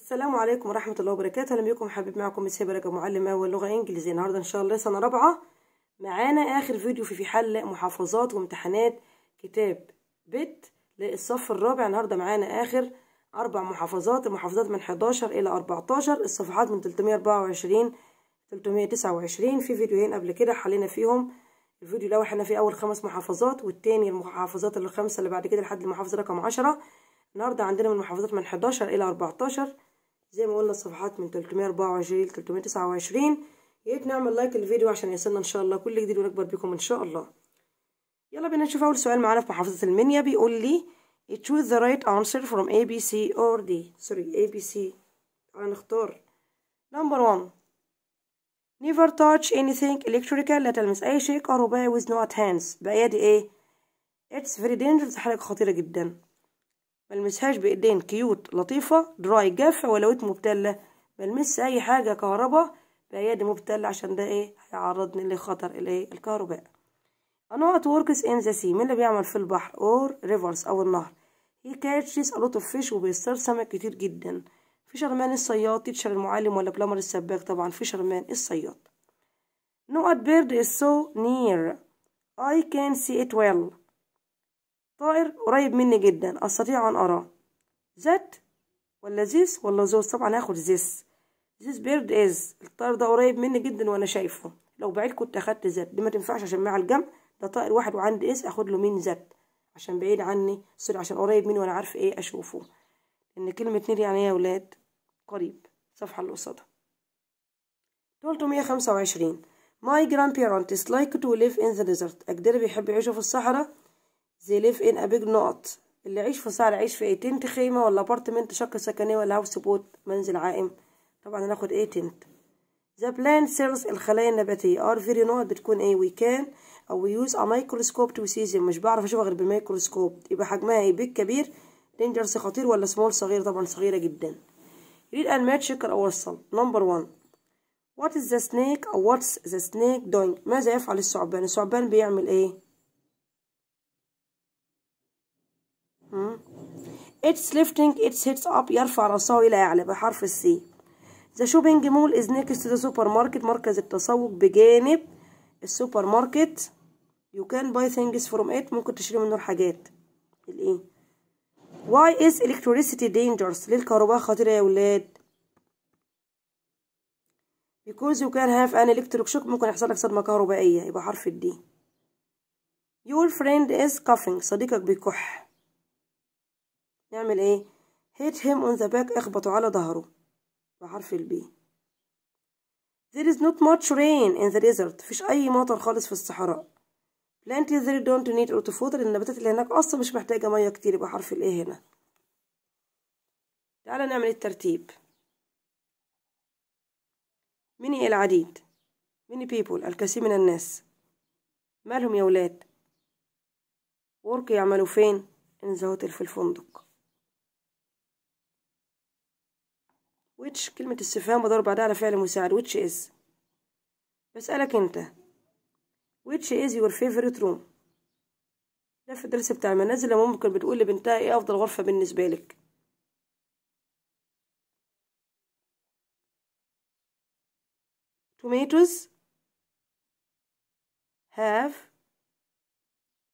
السلام عليكم ورحمة الله وبركاته اهلا بكم حبيب معكم مس بركة معلمة واللغة انجليزية النهاردة ان شاء الله سنة رابعة معانا اخر فيديو في في حل محافظات وامتحانات كتاب بيت للصف الرابع النهاردة معانا اخر اربع محافظات المحافظات من 11 الى 14 الصفحات من 324 329 في فيديوهين قبل كده حلينا فيهم الفيديو الاول حلينا فيه اول خمس محافظات والتاني المحافظات الخمسة اللي بعد كده لحد المحافظة رقم 10 النهارده عندنا من محافظات من 11 الى 14 زي ما قلنا الصفحات من 324 ل 329 يا ريت نعمل لايك للفيديو عشان يصلنا ان شاء الله كل جديد ونكبر بيكم ان شاء الله يلا بينا نشوف اول سؤال معانا في محافظه المنيا بيقول لي choose the right answer from A B C or D سوري A B C تعالى نختار number one never touch anything electrical لا تلمس اي شيء كهربائي with no hands بايدي ايه it's very dangerous حاجه خطيره جدا ملمسهاش بايدين كيوت لطيفة دراي جافة ولويت مبتلة ملمس اي حاجة كهرباء بايدي مبتلة عشان ده ايه هيعرضني لخطر الايه الكهرباء انواع وركس ان ذا سي مين اللي بيعمل في البحر اور ريفرز او النهر هي كاتشز الوت اوف فيش وبيصطاد سمك كتير جدا فيشرمان الصياد تيتشر المعلم ولا بلامر السباك طبعا فيشرمان الصياد نوت بيرد از سو نير اي كان سي ات ويل طائر قريب مني جدا أستطيع أن أراه ذات ولا زيس ولا زوز طبعا هاخد زيس زيس بيرد إز الطائر ده قريب مني جدا وأنا شايفه لو بعيد كنت أخدت ذات دي ما تنفعش عشان مع الجنب ده طائر واحد وعندي اس أخد له مين ذات عشان بعيد عني سوري عشان قريب مني وأنا عارف إيه أشوفه إن كلمة نير يعني إيه يا ولاد قريب الصفحة اللي قصادها 325 My grandparents like to live in the desert أجدادي بيحبوا يعيشوا في الصحراء زي ليف ان ابيج نقط اللي عيش في سعر عيش في ايه تنت خيمة ولا ابارتمنت شقة سكنية ولا هاوس بوت منزل عائم طبعا هناخد ايه تنت ذا بلان سيلز الخلايا النباتية ار فيري نوت بتكون ايه وي كان او يوز ا مايكروسكوب تو سيزن مش بعرف اشوفها غير بالميكروسكوب يبقى حجمها ايه بيج كبير دينجرس خطير ولا سمول صغير طبعا صغيرة جدا ريد اند ماتش شكر او وصل نمبر 1 وات از ذا سنيك او واتس ذا سنيك دوينج ماذا يفعل الثعبان الثعبان بيعمل ايه It's lifting its heads up يرفع رأسه إلى أعلى بحرف السي. The shopping mall is next to the supermarket مركز التسوق بجانب السوبر ماركت. You can buy things from it ممكن تشتري منه الحاجات. الإيه؟ Why is electricity dangerous؟ ليه الكهرباء خطيرة يا ولاد؟ because you can have an electric shock ممكن يحصل لك صدمة كهربائية يبقى حرف الدي your friend is coughing صديقك بيكح نعمل ايه هيت هيم اون ذا باك اخبطه على ظهره بحرف البي there is not much rain in the desert مفيش اي مطر خالص في الصحراء plenty there don't need or to water النباتات اللي هناك اصلا مش محتاجه ميه كتير يبقى حرف الايه هنا تعالى نعمل الترتيب مني العديد مني بيبول الكثير من الناس مالهم يا ولاد ورك يعملوا فين انزهوتل في الفندق which كلمة استفهام بدور بعدها على فعل مساعد which is بسألك أنت which is your favorite room ده في الدرس بتاع المنازل لما ممكن بتقول لبنتها ايه أفضل غرفة بالنسبة لك tomatoes have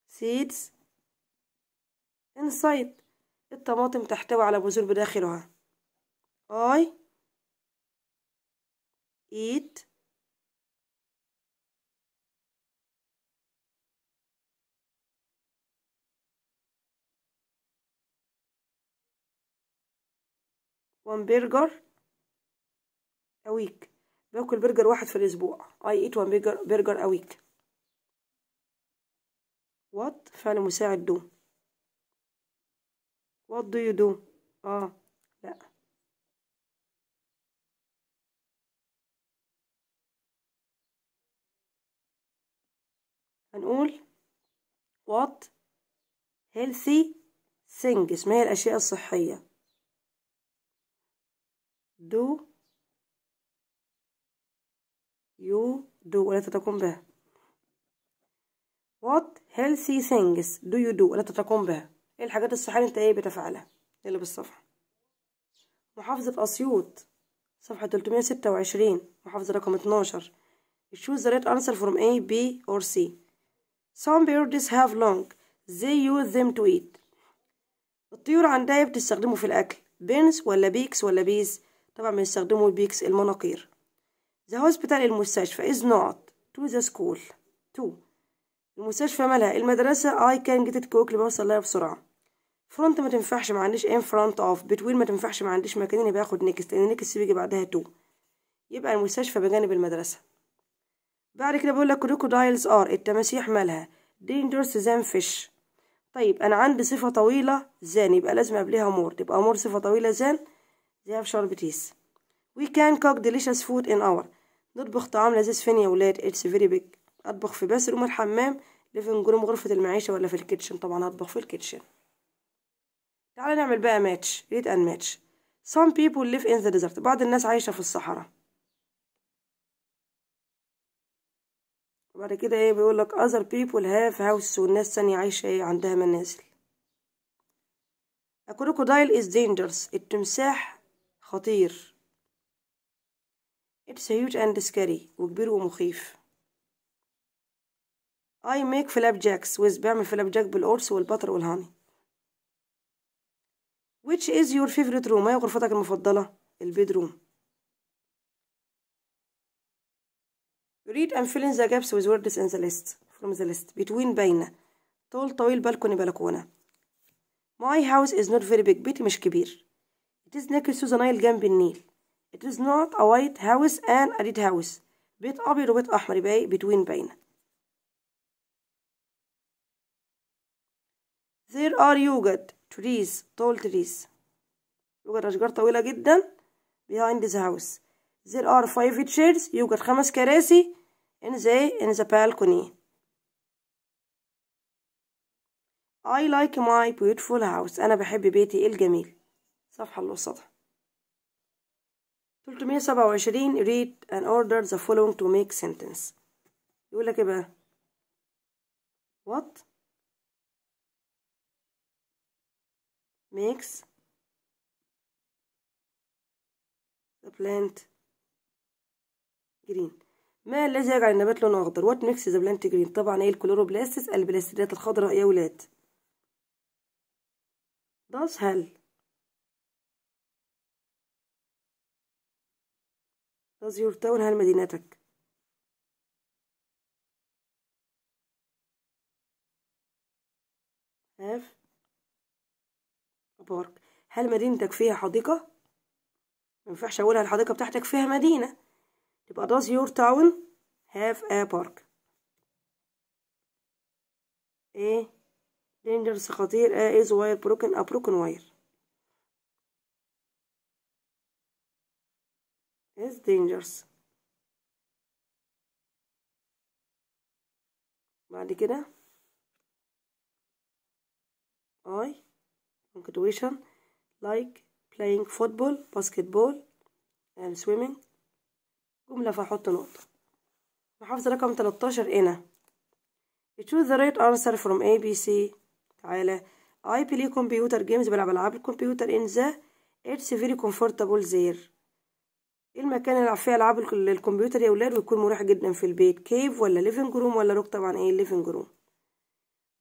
seeds inside الطماطم تحتوي على بذور بداخلها I eat one burger a week باكل برجر واحد في الأسبوع I eat one burger, burger a week what فعل مساعد do what do you do اه هنقول what healthy things ما هي الأشياء الصحية do you do ولا تتقوم به what healthy things do you do ولا تتقوم به ايه الحاجات الصحية اللي انت ايه بتفعلها اللي بالصفحة محافظة أسيوط صفحة 326 محافظة رقم 12 choose the right answer from A, B or C Some birds have long. They use them to eat. الطيور عندها بتستخدمه في الأكل. بنس ولا بيكس ولا بيز طبعا بيستخدموا بيكس المناقير. The hospital المستشفى is not to the school. to المستشفى مالها المدرسة I can get it quickly بوصل لها بسرعة. front ما تنفعش ما عنديش in front of between ما تنفعش ما عنديش مكانين يبقى اخد next لأن next بيجي بعدها to. يبقى المستشفى بجانب المدرسة. بعد كده بقول لك كروكودايلز ار التماسيح مالها دينجرس زان فيش طيب انا عندي صفه طويله زان يبقى لازم قبلها مور تبقى مور صفه طويله زان زي في شارب تيس وي كان كوك ديليشس فود ان اور نطبخ طعام لذيذ فين يا ولاد اتس فيري بيج اطبخ في بس روم الحمام ليفنج روم غرفه المعيشه ولا في الكيتشن طبعا هطبخ في الكيتشن تعالى نعمل بقى ماتش ريت ان ماتش some people live in the desert بعض الناس عايشه في الصحراء بعد كده ايه بيقول لك other people have houses والناس تانية عايشة ايه عندها منازل الكروكودايل is dangerous التمساح خطير it's huge and scary وكبير ومخيف I make flapjacks with بعمل flapjack بالقرص والبطر والهاني which is your favorite room ما هي غرفتك المفضلة البيدروم read and fill in the gaps with words in the list from the list between بين طول طويل بالكوني بلكونة my house is not very big بيتي مش كبير it is next to the Nile جنب النيل it is not a white house and a red house بيت أبيض وبيت أحمر يبقى between بين. there are yogurt trees tall trees يوجد أشجار طويلة جدا behind the house there are five chairs يوجد خمس كراسي in the in the balcony. I like my beautiful house أنا بحب بيتي الجميل صفحة الوسطى 327 read and order the following to make sentence يقول لك ايه بقى what makes the plant green ما الذي يجعل النبات لونه أخضر؟ وات ميكس ذا بلانت جرين؟ طبعا ايه الكلوروبلاستس البلاستيدات الخضراء يا ولاد ده هل ده يور تاون هل مدينتك هاف بارك هل مدينتك فيها حديقة؟ ما ينفعش أقولها الحديقة بتاعتك فيها مدينة يبقى does your town have a park ايه dangerous خطير a is wire broken a broken wire is dangerous بعد كده I punctuation like playing football basketball and swimming جملة فهحط نقطة محافظة رقم 13 هنا choose the right answer from A B C تعالى I play computer games بلعب ألعاب الكمبيوتر in the it's very comfortable there إيه المكان اللي ألعب فيه ألعاب الكمبيوتر يا ولاد ويكون مريح جدا في البيت كيف ولا ليفنج روم ولا روك طبعا ايه ليفنج روم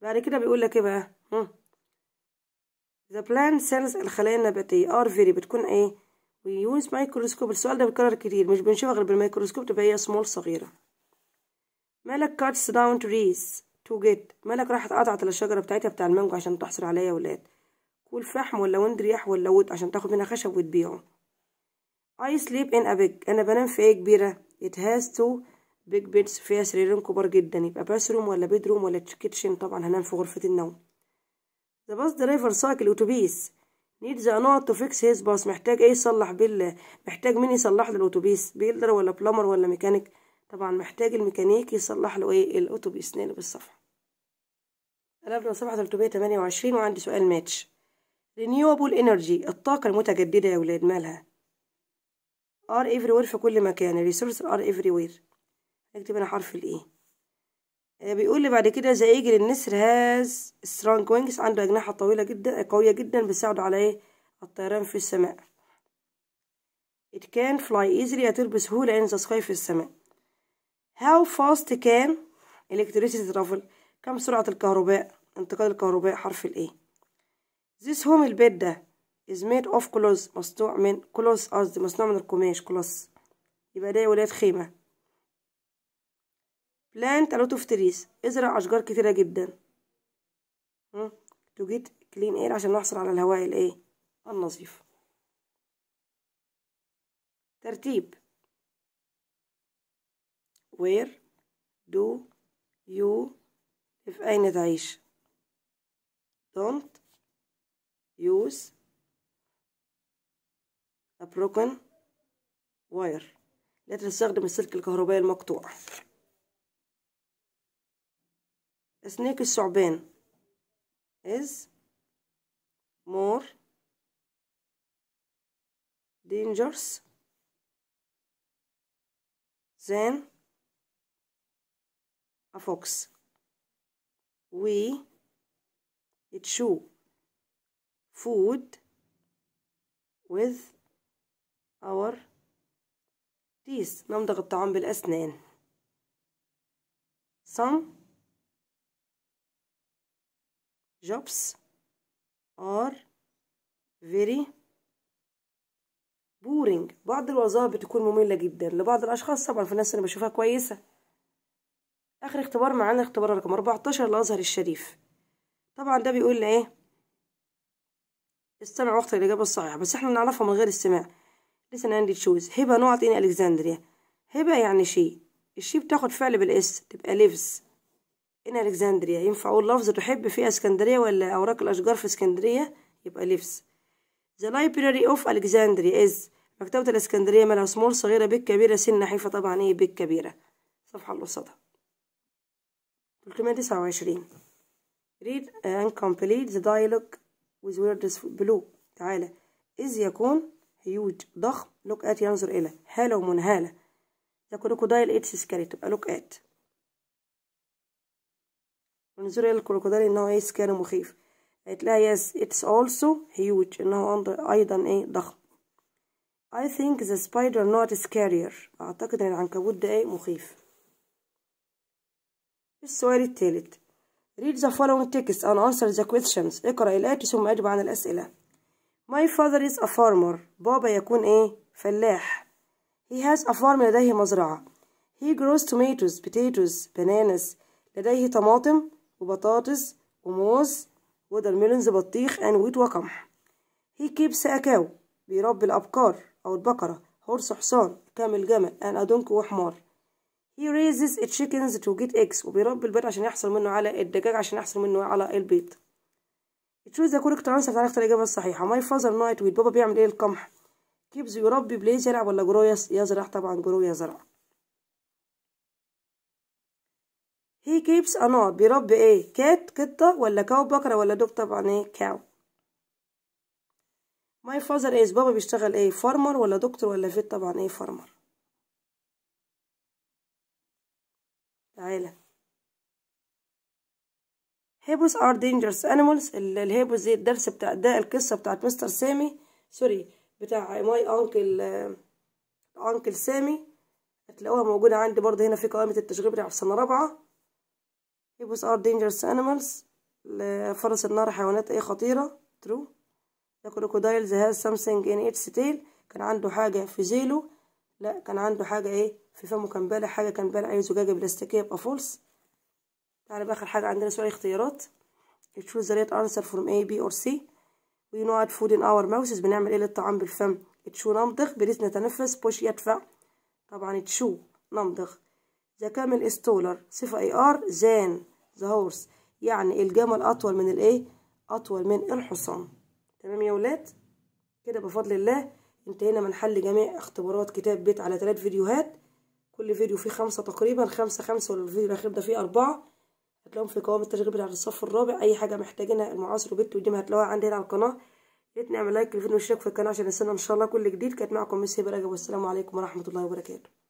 بعد كده بيقول لك ايه بقى ها the plant cells الخلايا النباتية are very بتكون ايه ويونس مايكروسكوب السؤال ده بيتكرر كتير مش بنشوفه غير بالميكروسكوب تبقى هي سمول صغيرة مالك كاتس داون تريز تو جيت مالك راحت قطعت الشجرة بتاعتها بتاع المانجو عشان تحصل عليها يا ولاد كول فحم ولا وند رياح ولا ود عشان تاخد منها خشب وتبيعه I sleep in a big أنا بنام في إيه كبيرة it has two big beds فيها سريرين كبار جدا يبقى باسروم ولا بيدروم ولا كيتشن طبعا هنام في غرفة النوم the bus driver سايكل اتوبيس نيدز the annual تو فيكس هيز bus محتاج ايه يصلح بيه محتاج مين يصلح له الاوتوبيس بيلدر ولا بلمر ولا ميكانيك طبعا محتاج الميكانيك يصلح له ايه الاوتوبيس نقلب الصفحه قلبنا صفحه 328 وعندي سؤال ماتش رينيوبل انرجي الطاقه المتجدده يا ولاد مالها ار افري وير في كل مكان الريسورس ار افري وير اكتب انا حرف الايه e. آه، بيقول لي بعد كده زي ايجل النسر هاز سترونج وينجز عنده أجنحة طويلة جدا آه، قوية جدا بتساعده على ايه الطيران في السماء it can fly easily يطير بسهولة in the sky في السماء how fast can electricity travel كم سرعة الكهرباء انتقال الكهرباء حرف الايه A this home البيت ده is made of cloth مصنوع من cloth قصدي مصنوع من القماش cloth يبقى ده ولاد خيمة plant a lot of trees ازرع اشجار كتيره جدا to get clean air عشان نحصل على الهواء الايه النظيف ترتيب where do you في أين تعيش don't use a broken wire لا تستخدم السلك الكهربائي المقطوع snake الثعبان is more dangerous than a fox we chew food with our teeth نمضغ الطعام بالأسنان some jobs are very boring بعض الوظائف بتكون مملة جدا لبعض الأشخاص طبعا في ناس أنا بشوفها كويسة آخر اختبار معانا اختبار رقم 14 الأزهر الشريف طبعا ده بيقول لي إيه استمع واختر الإجابة الصحيحة بس إحنا نعرفها من غير استماع لسه أنا عندي تشوز هبة نوع إن ألكسندريا هبة يعني شيء الشيء بتاخد فعل بالإس تبقى ليفز إن ألكسندريا ينفع أقول لفظ تحب فيها اسكندرية ولا أوراق الأشجار في اسكندرية يبقى لفظ ذا لايبراري اوف الكسندريا از مكتبة الإسكندرية مالها سمول صغيرة بيك كبيرة سن نحيفة طبعا إيه بيك كبيرة صفحة اللي قصادها 329 read and complete the dialogue with words below تعالى إذ يكون هيوج ضخم لوك ات ينظر إلى هالة ومنهالة ذا كروكودايل إتس سكاري تبقى لوك ات ونزوريال الكروكوديل ان هو ايه سكانه مخيف هتلاقي يس اتس اولسو هيوج ان هو ايضا ايه ضخم I think the spider not scarier اعتقد ان العنكبوت ده ايه مخيف السؤال الثالث read the following text and answer the questions اقرأ الآتي ثم اجب عن الأسئلة My father is a farmer بابا يكون ايه فلاح He has a farm لديه مزرعة He grows tomatoes potatoes bananas لديه طماطم وبطاطس وموز ميلونز بطيخ ان ويت وقمح هي كيبس اكاو بيربي الأبقار أو البقرة هورس حصان كامل جمل ان ادونك وحمار هي ريزز تشيكنز تو جيت اكس وبيربي البيض عشان يحصل منه على الدجاج عشان يحصل منه على البيض تشوز ذا كوركت انسر تعالى اختار الإجابة الصحيحة ماي فازر نايت ويت بابا بيعمل إيه القمح كيبس يربي بليز يلعب ولا جرو يزرع طبعا جرو يزرع هي كيبس انار بيربي ايه كات قطة ولا كاو بكرة ولا دوك طبعا ايه كاو ماي فازر ايز بابا بيشتغل ايه فارمر ولا دكتور ولا فيت طبعا ايه فارمر تعالى هيبوس ار دينجرس انيمالز الهيبوس دي الدرس بتاع ده القصه بتاعت مستر سامي سوري بتاع ماي انكل انكل سامي هتلاقوها موجوده عندي برضه هنا في قائمه التشغيل بتاع السنه سنه رابعه هيبوس ار دينجرس انيمالز فرس النار حيوانات ايه خطيرة ترو the crocodile هاز something ان its تيل كان عنده حاجة في جيله لا كان عنده حاجة ايه في فمه كان بالع حاجة كان بالع اي زجاجة بلاستيكية يبقى فولس تعالى بآخر حاجة عندنا سؤال اختيارات تشوز ذا ريت انسر فروم from A B سي وي نو know فود ان اور ماوسز بنعمل ايه للطعام بالفم تشو نمضغ بريس نتنفس بوش يدفع طبعا تشو نمضغ ذا كامل از تولر صفة اي ار زان ذا هورس يعني الجمل أطول من الايه أطول من الحصان تمام يا ولاد كده بفضل الله انتهينا من حل جميع اختبارات كتاب بيت على ثلاث فيديوهات كل فيديو فيه خمسة تقريبا خمسة خمسة والفيديو الأخير ده فيه أربعة هتلاقوهم في قوام التشغيل بتاع الصف الرابع أي حاجة محتاجينها المعاصر وبت ودي هتلاقوها عندي هنا على القناة ريت نعمل لايك للفيديو واشترك في القناة عشان نستنى إن شاء الله كل جديد كانت معكم ميس هبة رجب والسلام عليكم ورحمة الله وبركاته